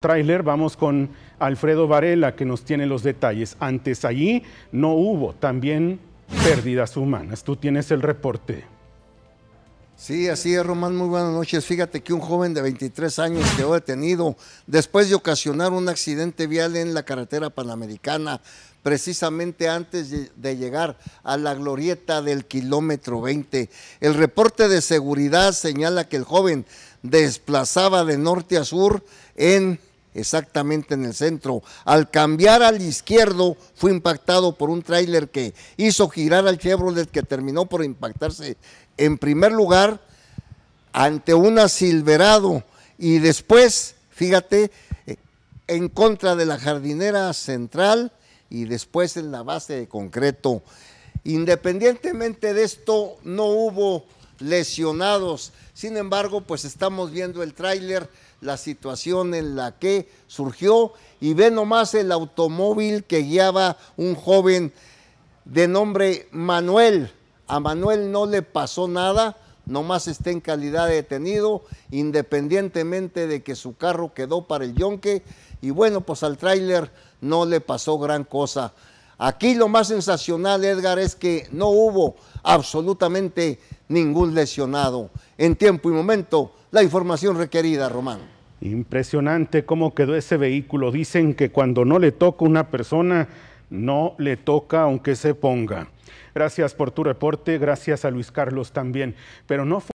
Trailer, vamos con Alfredo Varela que nos tiene los detalles. Antes allí no hubo también pérdidas humanas. Tú tienes el reporte. Sí, así es, Román. Muy buenas noches. Fíjate que un joven de 23 años quedó detenido después de ocasionar un accidente vial en la carretera panamericana, precisamente antes de llegar a la glorieta del kilómetro 20. El reporte de seguridad señala que el joven desplazaba de norte a sur en exactamente en el centro. Al cambiar al izquierdo, fue impactado por un tráiler que hizo girar al Chevrolet, que terminó por impactarse en primer lugar ante un Silverado y después, fíjate, eh, en contra de la jardinera central y después en la base de concreto. Independientemente de esto, no hubo lesionados. Sin embargo, pues estamos viendo el tráiler, la situación en la que surgió y ve nomás el automóvil que guiaba un joven de nombre Manuel. A Manuel no le pasó nada, nomás está en calidad de detenido, independientemente de que su carro quedó para el yonque. Y bueno, pues al tráiler no le pasó gran cosa. Aquí lo más sensacional, Edgar, es que no hubo absolutamente ningún lesionado. En tiempo y momento, la información requerida, Román. Impresionante cómo quedó ese vehículo. Dicen que cuando no le toca a una persona, no le toca aunque se ponga. Gracias por tu reporte, gracias a Luis Carlos también. Pero no fue